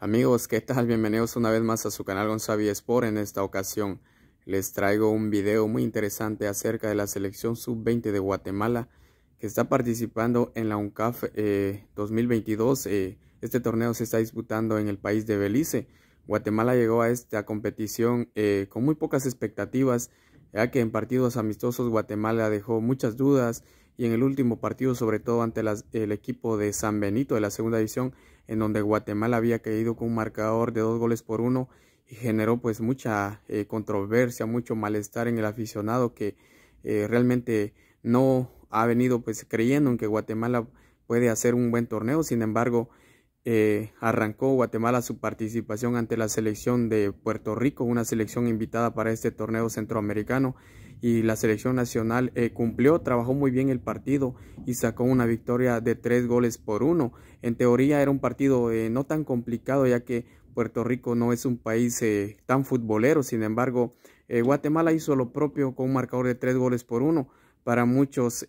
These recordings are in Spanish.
Amigos, ¿qué tal? Bienvenidos una vez más a su canal Gonzavi Sport. En esta ocasión les traigo un video muy interesante acerca de la selección sub-20 de Guatemala que está participando en la UNCAF 2022. Eh, eh, este torneo se está disputando en el país de Belice. Guatemala llegó a esta competición eh, con muy pocas expectativas, ya que en partidos amistosos Guatemala dejó muchas dudas y en el último partido, sobre todo ante el equipo de San Benito de la segunda división, en donde Guatemala había caído con un marcador de dos goles por uno y generó pues mucha eh, controversia, mucho malestar en el aficionado que eh, realmente no ha venido pues creyendo en que Guatemala puede hacer un buen torneo, sin embargo eh, arrancó Guatemala su participación ante la selección de Puerto Rico, una selección invitada para este torneo centroamericano y la selección nacional eh, cumplió, trabajó muy bien el partido y sacó una victoria de tres goles por uno. En teoría era un partido eh, no tan complicado ya que Puerto Rico no es un país eh, tan futbolero, sin embargo Guatemala hizo lo propio con un marcador de tres goles por uno. Para muchos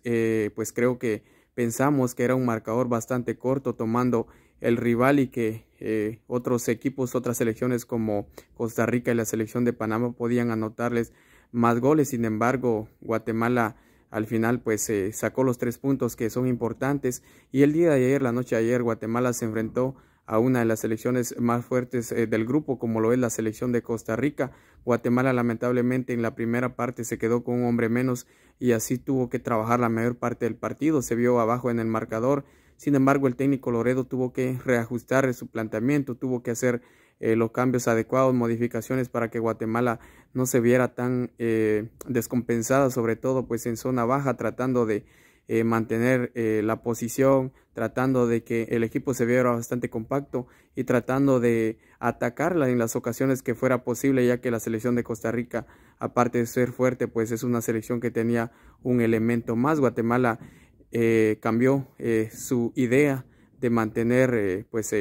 pues creo que pensamos que era un marcador bastante corto tomando el rival y que otros equipos, otras selecciones como Costa Rica y la selección de Panamá podían anotarles más goles. Sin embargo, Guatemala al final pues eh, sacó los tres puntos que son importantes y el día de ayer, la noche de ayer, Guatemala se enfrentó a una de las selecciones más fuertes eh, del grupo, como lo es la selección de Costa Rica. Guatemala lamentablemente en la primera parte se quedó con un hombre menos y así tuvo que trabajar la mayor parte del partido, se vio abajo en el marcador. Sin embargo, el técnico Loredo tuvo que reajustar su planteamiento, tuvo que hacer eh, los cambios adecuados, modificaciones para que Guatemala no se viera tan eh, descompensada, sobre todo pues en zona baja, tratando de eh, mantener la posición, tratando de que el equipo se viera bastante compacto y tratando de atacarla en las ocasiones que fuera posible, ya que la selección de Costa Rica, aparte de ser fuerte, pues es una selección que tenía un elemento más. Guatemala cambió su idea de mantener pues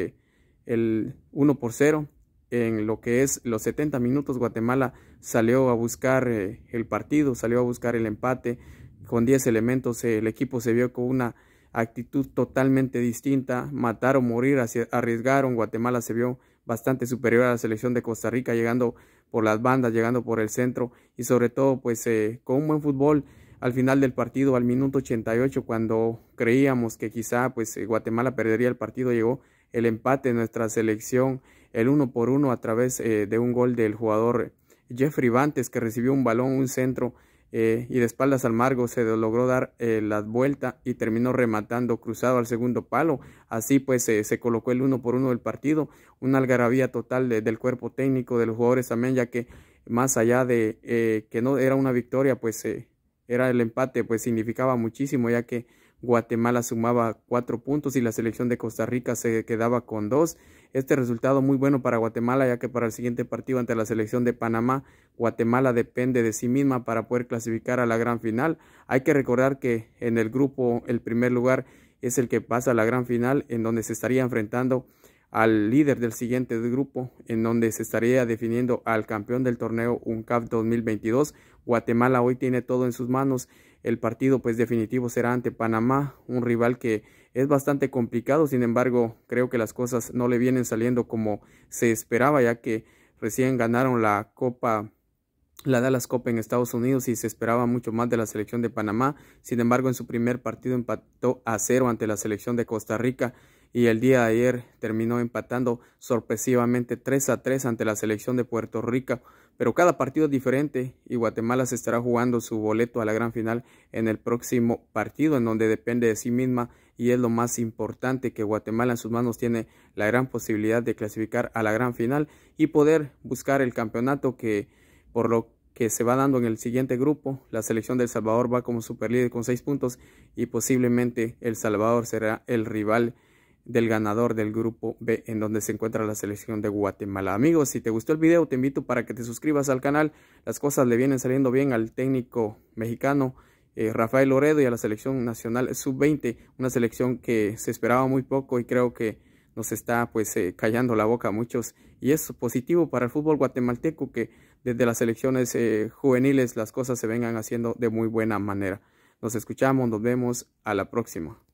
el 1 por 0. En lo que es los 70 minutos, Guatemala salió a buscar eh, el partido, salió a buscar el empate. Con 10 elementos, eh, el equipo se vio con una actitud totalmente distinta. Matar o morir, arriesgaron. Guatemala se vio bastante superior a la selección de Costa Rica, llegando por las bandas, llegando por el centro y sobre todo pues eh, con un buen fútbol al final del partido, al minuto 88, cuando creíamos que quizá pues Guatemala perdería el partido, llegó el empate de nuestra selección, el uno por uno a través eh, de un gol del jugador Jeffrey Bantes, que recibió un balón, un centro eh, y de espaldas al margo se logró dar eh, la vuelta y terminó rematando cruzado al segundo palo. Así pues se colocó el uno por uno del partido, una algarabía total del cuerpo técnico de los jugadores también, ya que más allá de que no era una victoria, pues era el empate, pues significaba muchísimo, ya que Guatemala sumaba cuatro puntos y la selección de Costa Rica se quedaba con dos. Este resultado muy bueno para Guatemala ya que para el siguiente partido ante la selección de Panamá, Guatemala depende de sí misma para poder clasificar a la gran final. Hay que recordar que en el grupo el primer lugar es el que pasa a la gran final en donde se estaría enfrentando al líder del siguiente grupo, en donde se estaría definiendo al campeón del torneo UNCAP 2022. Guatemala hoy tiene todo en sus manos. El partido pues definitivo será ante Panamá, un rival que es bastante complicado, sin embargo creo que las cosas no le vienen saliendo como se esperaba, ya que recién ganaron la Copa la Dallas Copa en Estados Unidos y se esperaba mucho más de la selección de Panamá. Sin embargo, en su primer partido empató a cero ante la selección de Costa Rica y el día de ayer terminó empatando sorpresivamente 3 a 3 ante la selección de Puerto Rico, pero cada partido es diferente y Guatemala se estará jugando su boleto a la gran final en el próximo partido en donde depende de sí misma y es lo más importante que Guatemala en sus manos tiene la gran posibilidad de clasificar a la gran final y poder buscar el campeonato que por lo que se va dando en el siguiente grupo. La selección del El Salvador va como superlíder con seis puntos y posiblemente El Salvador será el rival del ganador del grupo B en donde se encuentra la selección de Guatemala. Amigos, si te gustó el video te invito para que te suscribas al canal. Las cosas le vienen saliendo bien al técnico mexicano eh, Rafael Loredo y a la selección nacional sub-20, una selección que se esperaba muy poco y creo que nos está pues eh, callando la boca a muchos y es positivo para el fútbol guatemalteco que desde las selecciones eh, juveniles las cosas se vengan haciendo de muy buena manera. Nos escuchamos, nos vemos a la próxima.